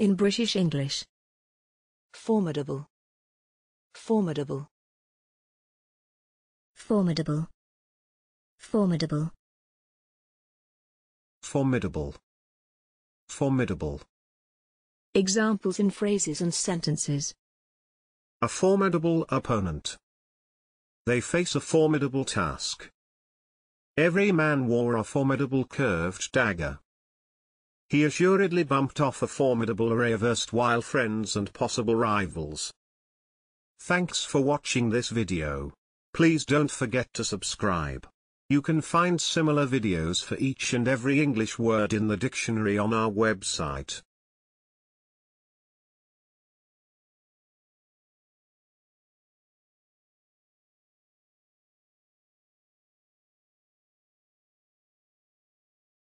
In British English. Formidable. Formidable. Formidable. Formidable. Formidable. Formidable. Examples in phrases and sentences. A formidable opponent. They face a formidable task. Every man wore a formidable curved dagger. He assuredly bumped off a formidable array of erstwhile friends and possible rivals. Thanks for watching this video. Please don't forget to subscribe. You can find similar videos for each and every English word in the dictionary on our website.